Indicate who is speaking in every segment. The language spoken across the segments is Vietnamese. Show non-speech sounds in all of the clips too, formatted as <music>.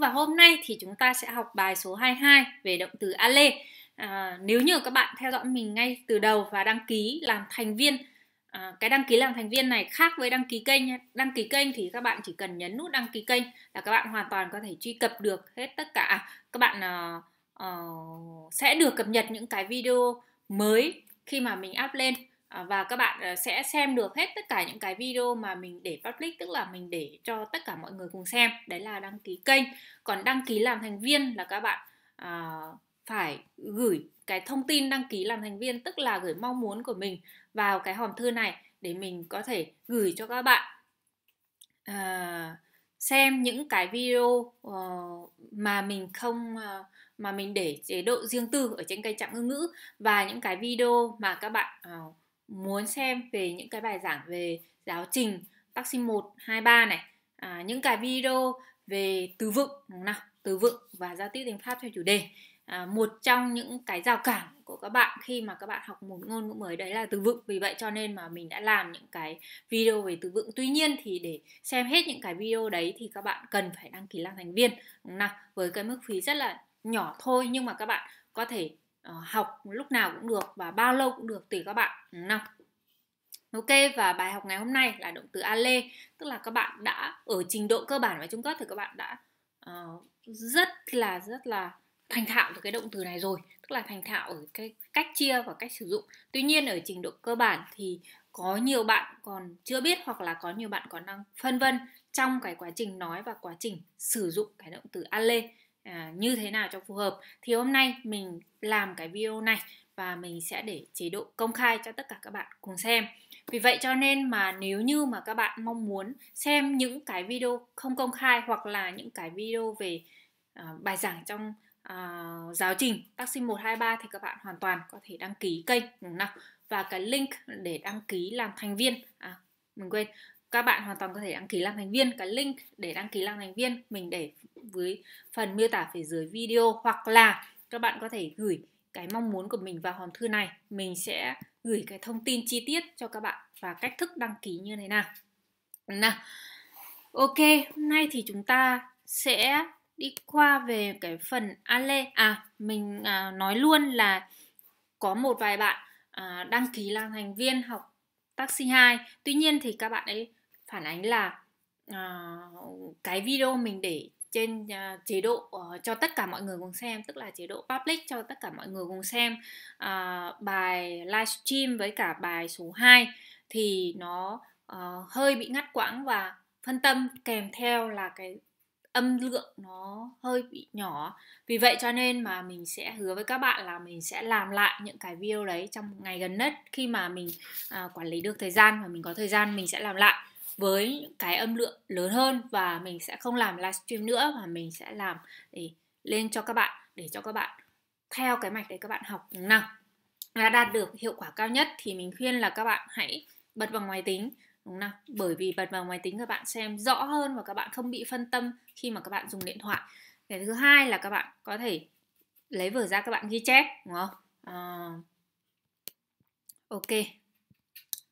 Speaker 1: Và hôm nay thì chúng ta sẽ học bài số 22 về động từ ale. À, nếu như các bạn theo dõi mình ngay từ đầu và đăng ký làm thành viên À, cái đăng ký làm thành viên này khác với đăng ký kênh đăng ký kênh thì các bạn chỉ cần nhấn nút đăng ký kênh là các bạn hoàn toàn có thể truy cập được hết tất cả à, các bạn uh, uh, sẽ được cập nhật những cái video mới khi mà mình up lên À, và các bạn ờ, sẽ xem được hết tất cả những cái video mà mình để public tức là mình để cho tất cả mọi người cùng xem đấy là đăng ký kênh còn đăng ký làm thành viên là các bạn à, phải gửi cái thông tin đăng ký làm thành viên tức là gửi mong muốn của mình vào cái hòm thư này để mình có thể gửi cho các bạn à, xem những cái video uh, mà mình không uh, mà mình để chế độ riêng tư ở trên kênh trạm ngôn ngữ và những cái video mà các bạn uh, muốn xem về những cái bài giảng về giáo trình taxi 1, 2, 3 này à, những cái video về từ vựng nào từ vựng và giao tiếp tiếng Pháp theo chủ đề à, một trong những cái rào cản của các bạn khi mà các bạn học một ngôn ngữ mới đấy là từ vựng vì vậy cho nên mà mình đã làm những cái video về từ vựng tuy nhiên thì để xem hết những cái video đấy thì các bạn cần phải đăng ký làm thành viên đúng nào với cái mức phí rất là nhỏ thôi nhưng mà các bạn có thể Ờ, học lúc nào cũng được và bao lâu cũng được tùy các bạn đúng ừ, Ok và bài học ngày hôm nay là động từ ale tức là các bạn đã ở trình độ cơ bản và trung cấp thì các bạn đã uh, rất là rất là thành thạo từ cái động từ này rồi tức là thành thạo ở cái cách chia và cách sử dụng tuy nhiên ở trình độ cơ bản thì có nhiều bạn còn chưa biết hoặc là có nhiều bạn còn đang phân vân trong cái quá trình nói và quá trình sử dụng cái động từ ale à, như thế nào cho phù hợp thì hôm nay mình làm cái video này và mình sẽ để chế độ công khai cho tất cả các bạn cùng xem vì vậy cho nên mà nếu như mà các bạn mong muốn xem những cái video không công khai hoặc là những cái video về à, bài giảng trong à, giáo trình taxi 123 thì các bạn hoàn toàn có thể đăng ký kênh đúng không và cái link để đăng ký làm thành viên à, mình quên các bạn hoàn toàn có thể đăng ký làm thành viên cái link để đăng ký làm thành viên mình để với phần miêu tả phía dưới video hoặc là các bạn có thể gửi cái mong muốn của mình vào hòm thư này mình sẽ gửi cái thông tin chi tiết cho các bạn và cách thức đăng ký như thế nào nào ok hôm nay thì chúng ta sẽ đi qua về cái phần ale à mình à, nói luôn là có một vài bạn à, đăng ký làm thành viên học taxi 2 tuy nhiên thì các bạn ấy phản ánh là uh, cái video mình để trên uh, chế độ uh, cho tất cả mọi người cùng xem tức là chế độ public cho tất cả mọi người cùng xem uh, bài livestream với cả bài số 2 thì nó uh, hơi bị ngắt quãng và phân tâm kèm theo là cái âm lượng nó hơi bị nhỏ vì vậy cho nên mà mình sẽ hứa với các bạn là mình sẽ làm lại những cái video đấy trong ngày gần nhất khi mà mình uh, quản lý được thời gian và mình có thời gian mình sẽ làm lại với cái âm lượng lớn hơn và mình sẽ không làm livestream nữa mà mình sẽ làm để lên cho các bạn để cho các bạn theo cái mạch để các bạn học nào và đạt được hiệu quả cao nhất thì mình khuyên là các bạn hãy bật vào máy tính đúng không bởi vì bật vào máy tính các bạn xem rõ hơn và các bạn không bị phân tâm khi mà các bạn dùng điện thoại cái thứ hai là các bạn có thể lấy vở ra các bạn ghi chép đúng không à, ok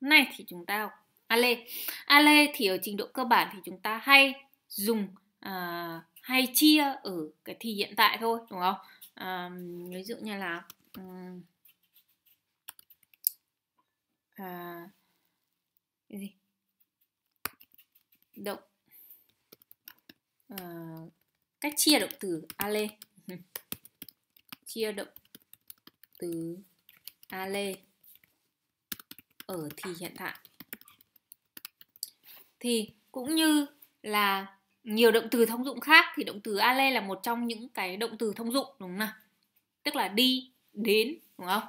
Speaker 1: này thì chúng ta ale ale thì ở trình độ cơ bản thì chúng ta hay dùng uh, hay chia ở cái thì hiện tại thôi đúng không uh, ví dụ như là um, cái gì động uh, cách chia động từ ale <laughs> chia động từ ale ở thì hiện tại thì cũng như là nhiều động từ thông dụng khác thì động từ ale là một trong những cái động từ thông dụng đúng không nào tức là đi đến đúng không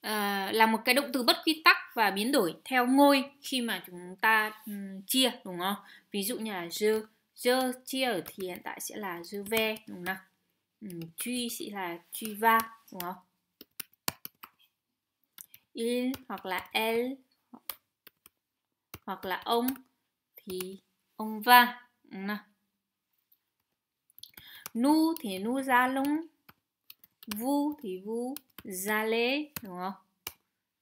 Speaker 1: à, là một cái động từ bất quy tắc và biến đổi theo ngôi khi mà chúng ta um, chia đúng không ví dụ như là je je chia ở thì hiện tại sẽ là je ve đúng không nào truy sẽ là truy va đúng không il hoặc là elle hoặc là ông thì ông va nu thì nu ra lung, vu thì vu ra lễ đúng không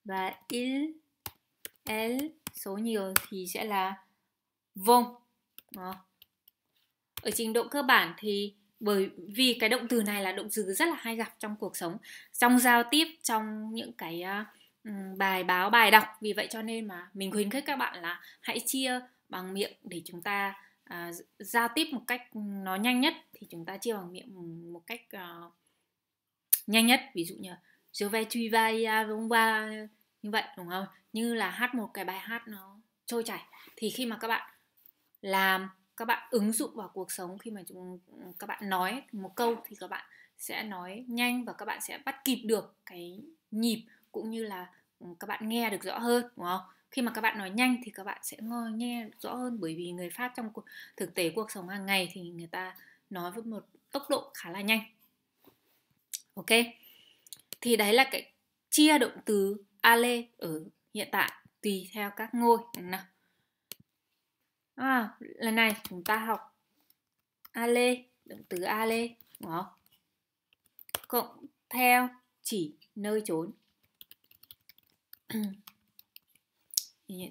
Speaker 1: và il el số nhiều thì sẽ là vông ở trình độ cơ bản thì bởi vì cái động từ này là động từ rất là hay gặp trong cuộc sống trong giao tiếp trong những cái uh, Ừ, bài báo bài đọc vì vậy cho nên mà mình khuyến khích các bạn là hãy chia bằng miệng để chúng ta à, giao tiếp một cách ừ, nó nhanh nhất thì chúng ta chia bằng miệng một cách uh, nhanh nhất ví dụ như je vais truy vai vông ba như vậy đúng không như là hát một cái bài hát nó trôi chảy thì khi mà các bạn làm các bạn ứng dụng vào cuộc sống khi mà chúng các bạn nói một câu thì các bạn sẽ nói nhanh và các bạn sẽ bắt kịp được cái nhịp cũng như là ừ, các bạn nghe được rõ hơn đúng không khi mà các bạn nói nhanh thì các bạn sẽ nghe rõ hơn bởi vì người phát trong thực tế cuộc sống hàng ngày thì người ta nói với một tốc độ khá là nhanh ok thì đấy là cái chia động từ ale ở hiện tại tùy theo các ngôi nào à, lần này chúng ta học ale động từ ale đúng không cộng theo chỉ nơi trốn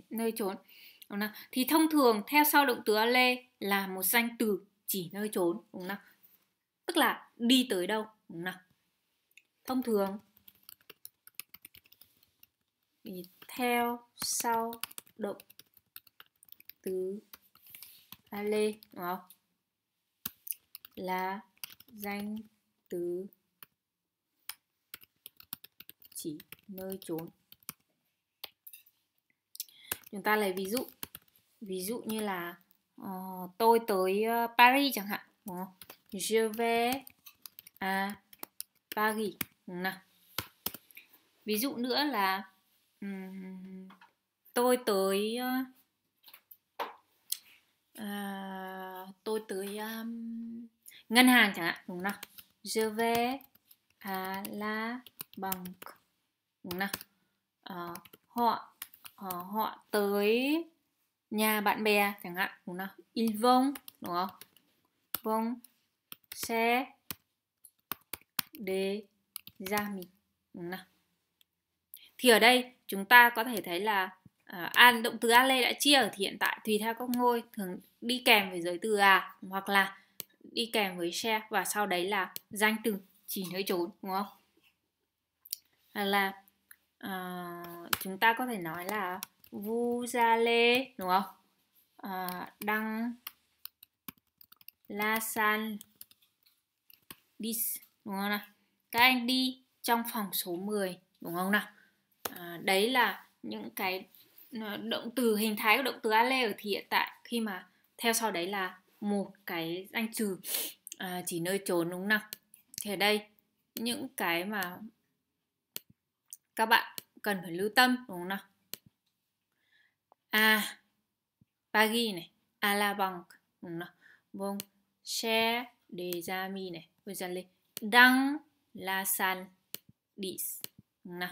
Speaker 1: nơi trốn đúng không? thì thông thường theo sau động từ ale là một danh từ chỉ nơi trốn đúng không? tức là đi tới đâu đúng không? thông thường thì theo sau động từ ale đúng không? là danh từ chỉ nơi trốn chúng ta lấy ví dụ ví dụ như là uh, tôi tới ờ, Paris chẳng hạn đúng không? je vais à Paris đúng không? ví dụ nữa là um, tôi tới uh, tôi tới um, ngân hàng chẳng hạn đúng không? je vais à la banque đúng không? uh, họ Ờ, họ tới nhà bạn bè chẳng hạn đúng không? ils vont đúng không vont sẽ des amis đúng không? thì ở đây chúng ta có thể thấy là à, an động từ ale đã chia ở thì hiện tại tùy theo các ngôi thường đi kèm với giới từ à hoặc là đi kèm với xe và sau đấy là danh từ chỉ nơi trốn đúng không à, là uh, chúng ta có thể nói là vous allez đúng không uh, ờ, dans la salle 10 đúng không nào các anh đi trong phòng số 10 đúng không nào à, đấy là những cái động từ hình thái của động từ ale ở thì hiện tại khi mà theo sau đấy là một cái danh trừ à, chỉ nơi trốn đúng không nào thì ở đây những cái mà các bạn cần phải lưu tâm đúng không nào à pagi này a à la bank đúng không nào vâng de jami này bây giờ lên đăng la san dis đúng không nào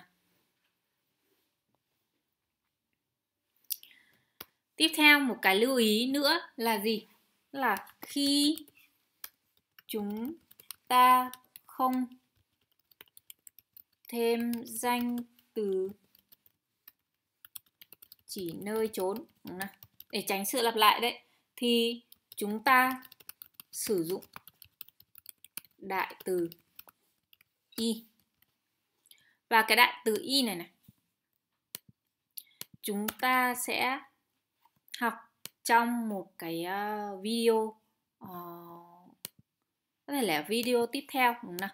Speaker 1: tiếp theo một cái lưu ý nữa là gì là khi chúng ta không thêm danh từ chỉ nơi trốn để tránh sự lặp lại đấy thì chúng ta sử dụng đại từ y và cái đại từ y này này chúng ta sẽ học trong một cái ờ, video uh, có thể là video tiếp theo đúng không nào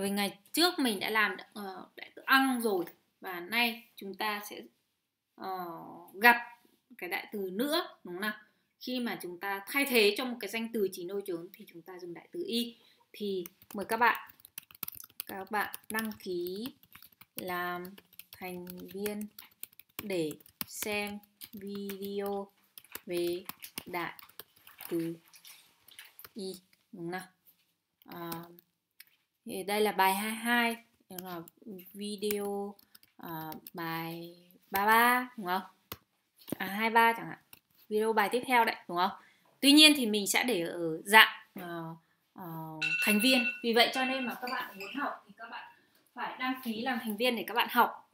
Speaker 1: vì ngày trước mình đã làm uh, đại tử ăn rồi và nay chúng ta sẽ uh, gặp cái đại từ nữa đúng không nào khi mà chúng ta thay thế cho một cái danh từ chỉ nôi trướng thì chúng ta dùng đại từ y thì mời các bạn các bạn đăng ký làm thành viên để xem video về đại từ y đúng không nào uh, thì đây là bài 22 là video uh, bài 33 đúng không à 23 chẳng hạn video bài tiếp theo đấy đúng không tuy nhiên thì mình sẽ để ở dạng uh, uh, thành viên vì vậy cho nên mà các bạn muốn học thì các bạn phải đăng ký làm thành viên để các bạn học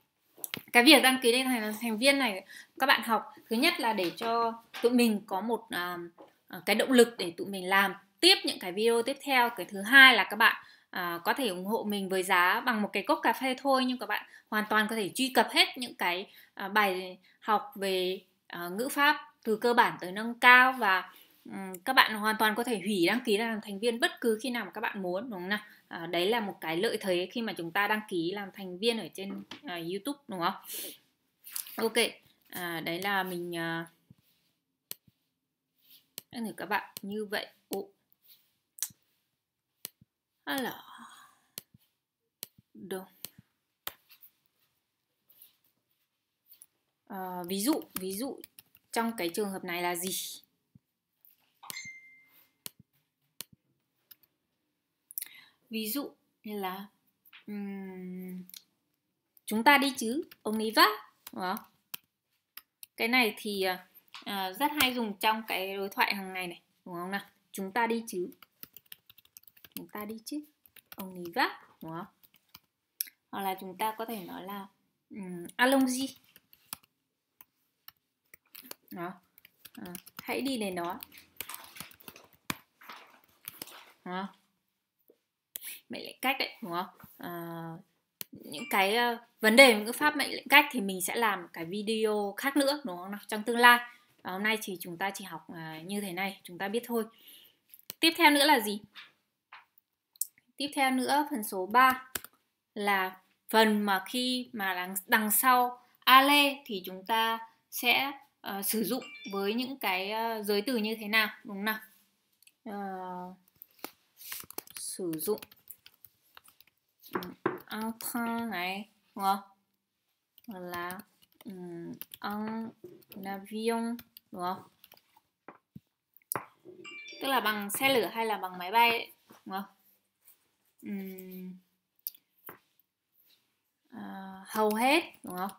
Speaker 1: cái việc đăng ký lên thành thành viên này các bạn học thứ nhất là để cho tụi mình có một uh, cái động lực để tụi mình làm tiếp những cái video tiếp theo cái thứ hai là các bạn à, có thể ủng hộ mình với giá bằng một cái cốc cà phê thôi nhưng các bạn hoàn toàn có thể truy cập hết những cái à, bài học về à, ngữ pháp từ cơ bản tới nâng cao và um, các bạn hoàn toàn có thể hủy đăng ký làm thành viên bất cứ khi nào mà các bạn muốn đúng không nào à, đấy là một cái lợi thế khi mà chúng ta đăng ký làm thành viên ở trên à, YouTube đúng không ok à, đấy là mình à, các bạn như vậy Alors, donc, à, ví dụ, ví dụ trong cái trường hợp này là gì? Ví dụ như là um, chúng ta đi chứ, ông ấy vác, đúng không? Cái này thì uh, rất hay dùng trong cái đối thoại hàng ngày này, đúng không nào? Chúng ta đi chứ, chúng ta đi chứ ông ấy va đúng không hoặc là chúng ta có thể nói là um, allons-y đó à, hãy đi đến đó đó ờ. mệnh lệnh cách đấy đúng không à, những cái uh, vấn đề ngữ pháp mệnh lệnh cách thì mình sẽ làm cái video khác nữa đúng không nào trong tương lai và hôm nay thì chúng ta chỉ học uh, như thế này chúng ta biết thôi tiếp theo nữa là gì tiếp theo nữa phần số 3 là phần mà khi mà đằng, đằng sau ale thì chúng ta sẽ uh, sử dụng với những cái uh, giới từ như thế nào đúng không nào uh, sử dụng en train này đúng không là um, avion đúng không tức là bằng xe lửa hay là bằng máy bay ấy, đúng không uh, hầu hết đúng không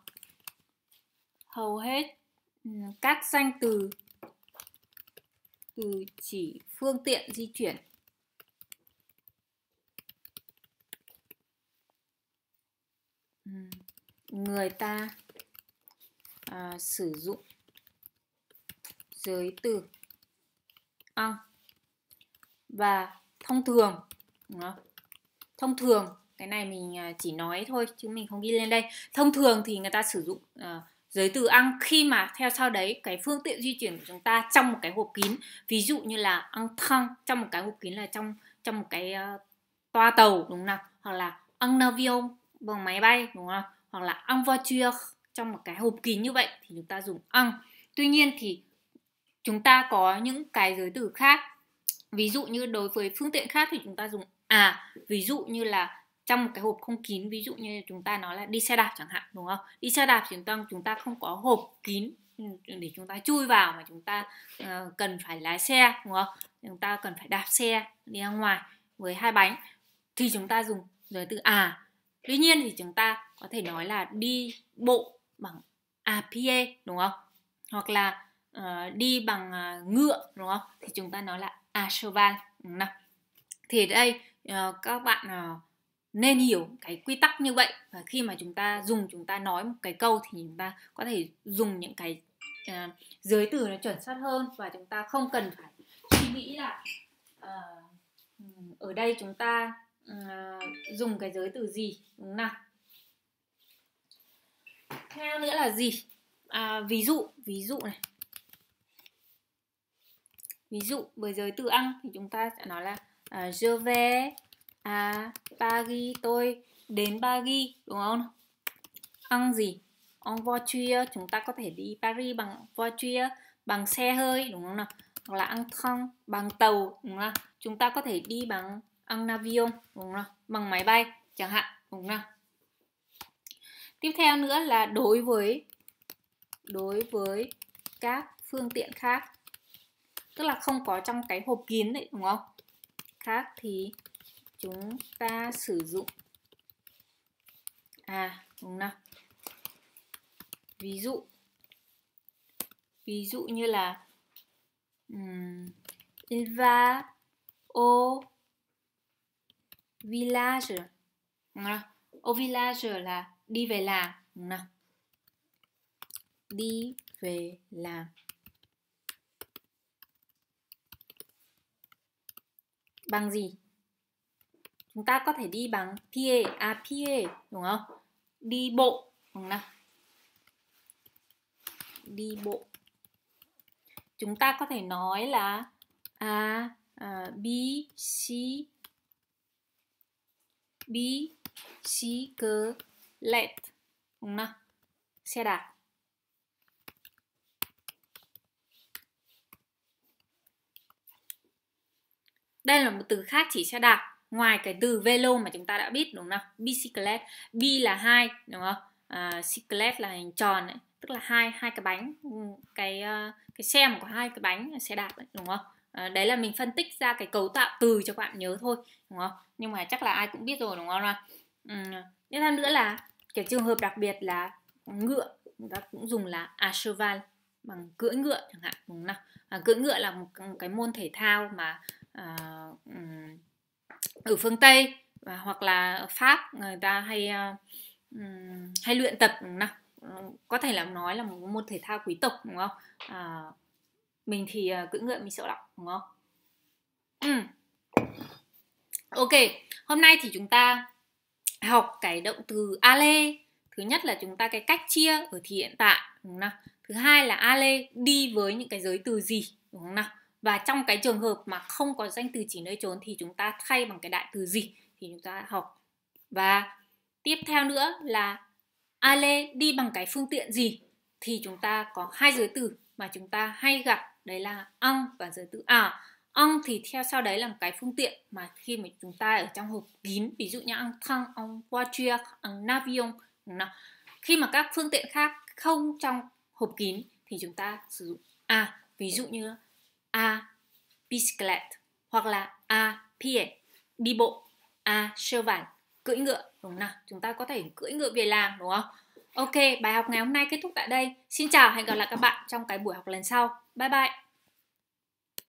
Speaker 1: hầu hết các danh từ từ chỉ phương tiện di chuyển người ta à, sử dụng giới từ ăn và thông thường đúng không? thông thường cái này mình à, chỉ nói thôi chứ mình không ghi lên đây thông thường thì người ta sử dụng uh, à, giới từ ăn khi mà theo sau đấy cái phương tiện di chuyển của chúng ta trong một cái hộp kín ví dụ như là ăn thăng trong một cái hộp kín là trong trong một cái uh, toa tàu đúng không nào hoặc là ăn navio bằng máy bay đúng không hoặc là ăn voiture trong một cái hộp kín như vậy thì chúng ta dùng ăn tuy nhiên thì chúng ta có những cái giới từ khác ví dụ như đối với phương tiện khác thì chúng ta dùng à ví dụ như là trong một cái hộp không kín ví dụ như chúng ta nói là đi xe đạp chẳng hạn đúng không đi xe đạp chúng ta chúng ta không có hộp kín để chúng ta chui vào mà chúng ta uh, cần phải lái xe đúng không chúng ta cần phải đạp xe đi ra ngoài với hai bánh thì chúng ta dùng giới từ à tuy nhiên thì chúng ta có thể nói là đi bộ bằng à đúng không hoặc là uh, đi bằng uh, ngựa đúng không thì chúng ta nói là à cheval thì đây Ờ, các bạn ờ, nên hiểu cái quy tắc như vậy và khi mà chúng ta dùng chúng ta nói một cái câu thì chúng ta có thể dùng những cái uh, giới từ nó chuẩn xác hơn và chúng ta không cần phải suy nghĩ là uh, ở đây chúng ta uh, dùng cái giới từ gì đúng không nào theo nữa là gì à, ví dụ ví dụ này ví dụ với giới từ ăn thì chúng ta sẽ nói là uh, je vais à Paris tôi đến Paris đúng không? Ăn gì? En voiture chúng ta có thể đi Paris bằng voiture bằng xe hơi đúng không nào? Hoặc là ăn thang bằng tàu đúng không? Chúng ta có thể đi bằng ăn avion đúng không? Bằng máy bay chẳng hạn đúng không? Tiếp theo nữa là đối với đối với các phương tiện khác tức là không có trong cái hộp kín đấy đúng không khác thì chúng ta sử dụng à đúng nào ví dụ ví dụ như là um, il va au village đúng nào? au village là đi về làm đúng nào? đi về làm bằng gì? Chúng ta có thể đi bằng pied, à pied, đúng không? Đi bộ, đúng nào? Đi bộ. Chúng ta có thể nói là a, à, b, c, b, c, cơ, let, đúng nào? Xe đạp. Đây là một từ khác chỉ xe đạp ngoài cái từ velo mà chúng ta đã biết đúng không? Bicyclette, B là hai đúng không? À, cyclette là hình tròn ấy, tức là hai hai cái bánh ừ, cái ờ, cái xe mà có hai cái bánh xe đạp ấy, đúng không? À, đấy là mình phân tích ra cái cấu tạo từ cho các bạn nhớ thôi đúng không? Nhưng mà chắc là ai cũng biết rồi đúng không nào? Ừ. Tiếp theo nữa là cái trường hợp đặc biệt là ngựa chúng ta cũng dùng là à cheval bằng cưỡi ngựa chẳng hạn đúng không nào? À, cưỡi ngựa là một, một cái môn thể thao mà À, ở phương tây và hoặc là ở pháp người ta hay à, hay luyện tập nào ờ, có thể là nói là một môn thể thao quý tộc đúng không à, mình thì à, cưỡi ngựa mình sợ đọc đúng không <clears throat> ok hôm nay thì chúng ta học cái động từ ale thứ nhất là chúng ta cái cách chia ở thì hiện tại đúng không nào thứ hai là ale đi với những cái giới từ gì đúng không nào và trong cái trường hợp mà không có danh từ chỉ nơi trốn thì chúng ta thay bằng cái đại từ gì thì chúng ta học và tiếp theo nữa là ale đi bằng cái phương tiện gì thì chúng ta có hai giới từ mà chúng ta hay gặp đấy là ong và giới từ à ong thì theo sau đấy là một cái phương tiện mà khi mà chúng ta ở trong hộp kín ví dụ như ong thăng ong voiture ong navion khi mà các phương tiện khác không trong hộp kín thì chúng ta sử dụng à ví dụ như a bicyclette hoặc là a pied đi bộ a cheval cưỡi ngựa đúng nào chúng ta có thể cưỡi ngựa về làng đúng không ok bài học ngày hôm nay kết thúc tại đây xin chào hẹn gặp lại các bạn trong cái buổi học lần sau bye bye